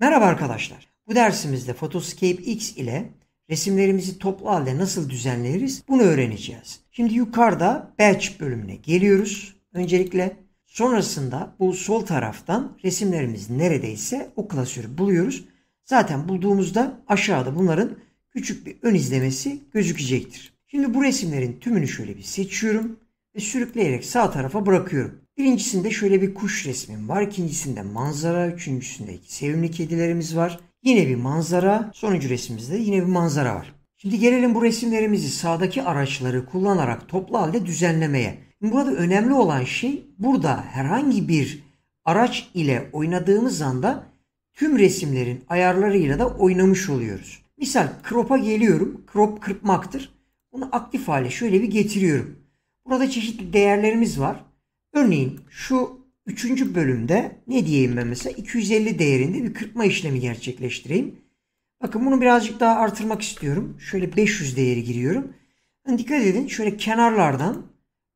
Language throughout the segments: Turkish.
Merhaba arkadaşlar. Bu dersimizde Photoscape X ile resimlerimizi toplu halde nasıl düzenleriz bunu öğreneceğiz. Şimdi yukarıda Batch bölümüne geliyoruz. Öncelikle sonrasında bu sol taraftan resimlerimiz neredeyse o klasörü buluyoruz. Zaten bulduğumuzda aşağıda bunların küçük bir ön izlemesi gözükecektir. Şimdi bu resimlerin tümünü şöyle bir seçiyorum ve sürükleyerek sağ tarafa bırakıyorum. Birincisinde şöyle bir kuş resmim var. ikincisinde manzara. Üçüncüsünde sevimli kedilerimiz var. Yine bir manzara. Sonuncu resimimizde yine bir manzara var. Şimdi gelelim bu resimlerimizi sağdaki araçları kullanarak toplu halde düzenlemeye. Burada önemli olan şey burada herhangi bir araç ile oynadığımız anda tüm resimlerin ayarlarıyla da oynamış oluyoruz. Misal crop'a geliyorum. Crop kırpmaktır. Bunu aktif hale şöyle bir getiriyorum. Burada çeşitli değerlerimiz var. Örneğin şu üçüncü bölümde ne diyeyim ben mesela 250 değerinde bir kırpma işlemi gerçekleştireyim. Bakın bunu birazcık daha artırmak istiyorum. Şöyle 500 değeri giriyorum. Yani dikkat edin şöyle kenarlardan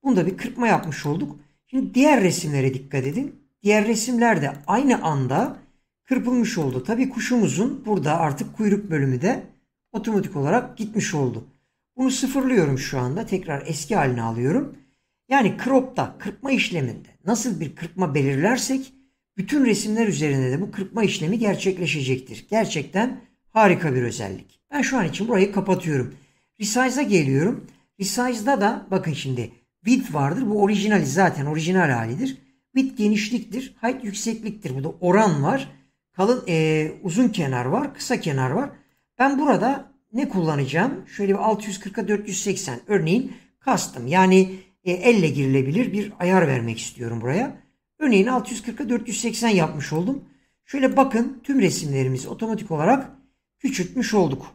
bunda bir kırpma yapmış olduk. Şimdi diğer resimlere dikkat edin. Diğer resimlerde aynı anda kırpılmış oldu. Tabii kuşumuzun burada artık kuyruk bölümü de otomatik olarak gitmiş oldu. Bunu sıfırlıyorum şu anda. Tekrar eski haline alıyorum. Yani crop'ta kırpma işleminde nasıl bir kırpma belirlersek bütün resimler üzerinde de bu kırpma işlemi gerçekleşecektir. Gerçekten harika bir özellik. Ben şu an için burayı kapatıyorum. Resize'a geliyorum. Resize'da da bakın şimdi width vardır. Bu orijinali zaten orijinal halidir. Width genişliktir. Height yüksekliktir. Bu da oran var. Kalın e, uzun kenar var. Kısa kenar var. Ben burada ne kullanacağım? Şöyle bir 640'a 480 örneğin custom yani e, elle girilebilir bir ayar vermek istiyorum buraya. Örneğin 640'a 480 yapmış oldum. Şöyle bakın tüm resimlerimiz otomatik olarak küçültmüş olduk.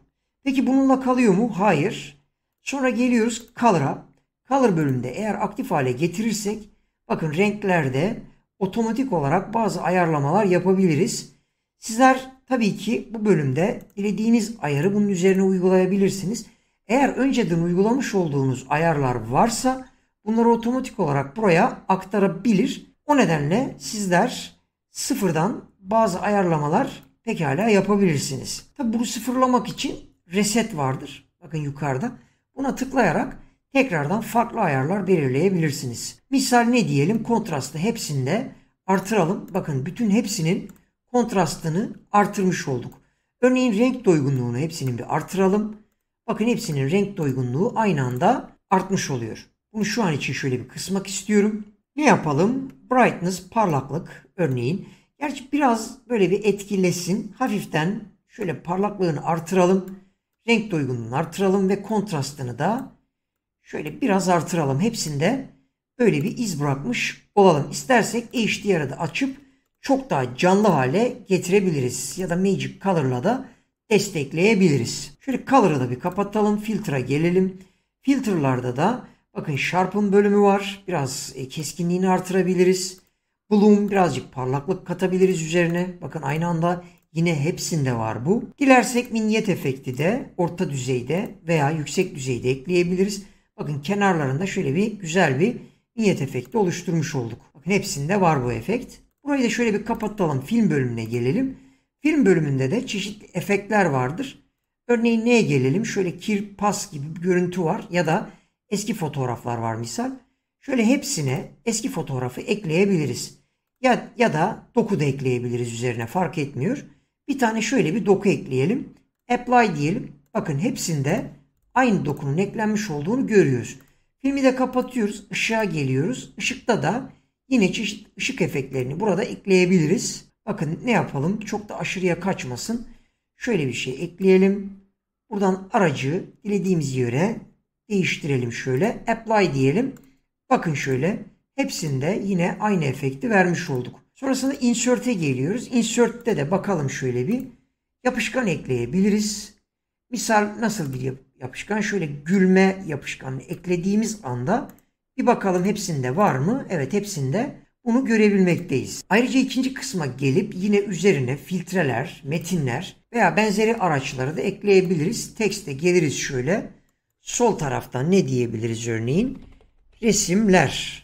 Peki bununla kalıyor mu? Hayır. Sonra geliyoruz Color'a. Color bölümünde eğer aktif hale getirirsek bakın renklerde otomatik olarak bazı ayarlamalar yapabiliriz. Sizler Tabii ki bu bölümde dilediğiniz ayarı bunun üzerine uygulayabilirsiniz. Eğer önceden uygulamış olduğunuz ayarlar varsa bunları otomatik olarak buraya aktarabilir. O nedenle sizler sıfırdan bazı ayarlamalar pekala yapabilirsiniz. Tabii bunu sıfırlamak için reset vardır. Bakın yukarıda. Buna tıklayarak tekrardan farklı ayarlar belirleyebilirsiniz. Misal ne diyelim kontrastı hepsinde artıralım. Bakın bütün hepsinin kontrastını artırmış olduk. Örneğin renk doygunluğunu hepsinin bir artıralım. Bakın hepsinin renk doygunluğu aynı anda artmış oluyor. Bunu şu an için şöyle bir kısmak istiyorum. Ne yapalım? Brightness, parlaklık örneğin. Gerçi biraz böyle bir etkilesin. Hafiften şöyle parlaklığını artıralım. Renk doygunluğunu artıralım ve kontrastını da şöyle biraz artıralım. Hepsinde böyle bir iz bırakmış olalım. İstersek HDR'ı da açıp çok daha canlı hale getirebiliriz. Ya da Magic Color'la da destekleyebiliriz. Şöyle Color'ı da bir kapatalım. Filter'a gelelim. Filter'larda da bakın Sharp'ın bölümü var. Biraz e, keskinliğini artırabiliriz. Bloom birazcık parlaklık katabiliriz üzerine. Bakın aynı anda yine hepsinde var bu. Dilersek minyet efekti de orta düzeyde veya yüksek düzeyde ekleyebiliriz. Bakın kenarlarında şöyle bir güzel bir minyet efekti oluşturmuş olduk. Bakın hepsinde var bu efekt. Burayı da şöyle bir kapatalım. Film bölümüne gelelim. Film bölümünde de çeşitli efektler vardır. Örneğin neye gelelim? Şöyle kir pas gibi bir görüntü var ya da eski fotoğraflar var misal. Şöyle hepsine eski fotoğrafı ekleyebiliriz. Ya, ya da doku da ekleyebiliriz üzerine fark etmiyor. Bir tane şöyle bir doku ekleyelim. Apply diyelim. Bakın hepsinde aynı dokunun eklenmiş olduğunu görüyoruz. Filmi de kapatıyoruz. Işığa geliyoruz. Işıkta da Yine çeşit ışık efektlerini burada ekleyebiliriz. Bakın ne yapalım? Çok da aşırıya kaçmasın. Şöyle bir şey ekleyelim. Buradan aracı dilediğimiz yere değiştirelim şöyle. Apply diyelim. Bakın şöyle hepsinde yine aynı efekti vermiş olduk. Sonrasında insert'e geliyoruz. Insert'te de bakalım şöyle bir yapışkan ekleyebiliriz. Misal nasıl bir yapışkan? Şöyle gülme yapışkanı eklediğimiz anda bir bakalım hepsinde var mı? Evet hepsinde bunu görebilmekteyiz. Ayrıca ikinci kısma gelip yine üzerine filtreler, metinler veya benzeri araçları da ekleyebiliriz. Tekste geliriz şöyle. Sol taraftan ne diyebiliriz örneğin? Resimler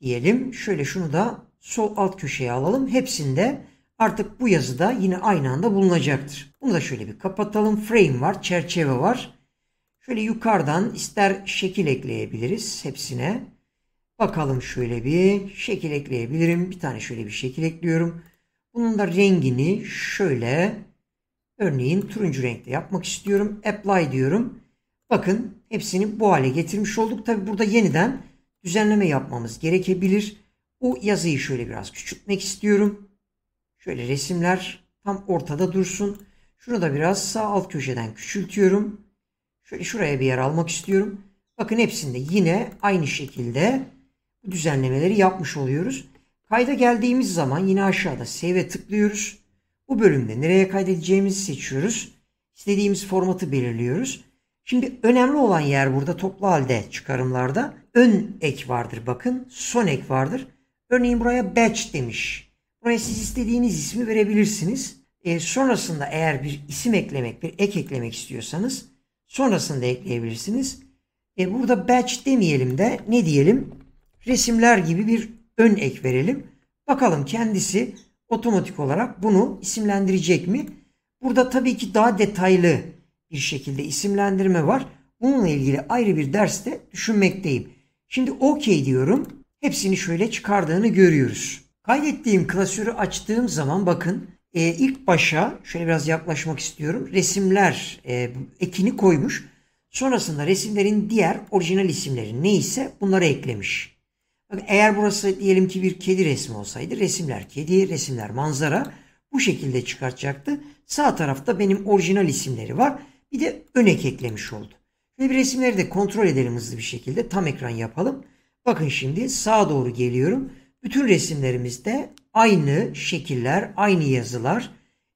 diyelim. Şöyle şunu da sol alt köşeye alalım. Hepsinde artık bu yazıda yine aynı anda bulunacaktır. Bunu da şöyle bir kapatalım. Frame var, çerçeve var. Şöyle yukarıdan ister şekil ekleyebiliriz hepsine. Bakalım şöyle bir şekil ekleyebilirim. Bir tane şöyle bir şekil ekliyorum. Bunun da rengini şöyle örneğin turuncu renkte yapmak istiyorum. Apply diyorum. Bakın hepsini bu hale getirmiş olduk. Tabi burada yeniden düzenleme yapmamız gerekebilir. Bu yazıyı şöyle biraz küçültmek istiyorum. Şöyle resimler tam ortada dursun. Şunu da biraz sağ alt köşeden küçültüyorum. Şöyle şuraya bir yer almak istiyorum. Bakın hepsinde yine aynı şekilde düzenlemeleri yapmış oluyoruz. Kayda geldiğimiz zaman yine aşağıda save'e tıklıyoruz. Bu bölümde nereye kaydedeceğimizi seçiyoruz. İstediğimiz formatı belirliyoruz. Şimdi önemli olan yer burada toplu halde çıkarımlarda ön ek vardır bakın. Son ek vardır. Örneğin buraya batch demiş. Buraya siz istediğiniz ismi verebilirsiniz. E, sonrasında eğer bir isim eklemek, bir ek eklemek istiyorsanız Sonrasında ekleyebilirsiniz. E burada batch demeyelim de ne diyelim? Resimler gibi bir ön ek verelim. Bakalım kendisi otomatik olarak bunu isimlendirecek mi? Burada tabii ki daha detaylı bir şekilde isimlendirme var. Bununla ilgili ayrı bir derste düşünmekteyim. Şimdi OK diyorum. Hepsini şöyle çıkardığını görüyoruz. Kaydettiğim klasörü açtığım zaman bakın e, ilk başa şöyle biraz yaklaşmak istiyorum. Resimler e, ekini koymuş. Sonrasında resimlerin diğer orijinal isimleri neyse bunları eklemiş. eğer burası diyelim ki bir kedi resmi olsaydı resimler kedi, resimler manzara bu şekilde çıkartacaktı. Sağ tarafta benim orijinal isimleri var. Bir de önek eklemiş oldu. Ve bir resimleri de kontrol edelim hızlı bir şekilde. Tam ekran yapalım. Bakın şimdi sağa doğru geliyorum. Bütün resimlerimizde aynı şekiller, aynı yazılar,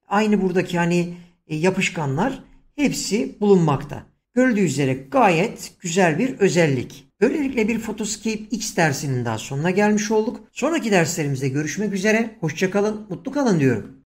aynı buradaki hani e, yapışkanlar hepsi bulunmakta. Görüldüğü üzere gayet güzel bir özellik. Böylelikle bir Photoscape X dersinin daha sonuna gelmiş olduk. Sonraki derslerimizde görüşmek üzere. Hoşçakalın, mutlu kalın diyorum.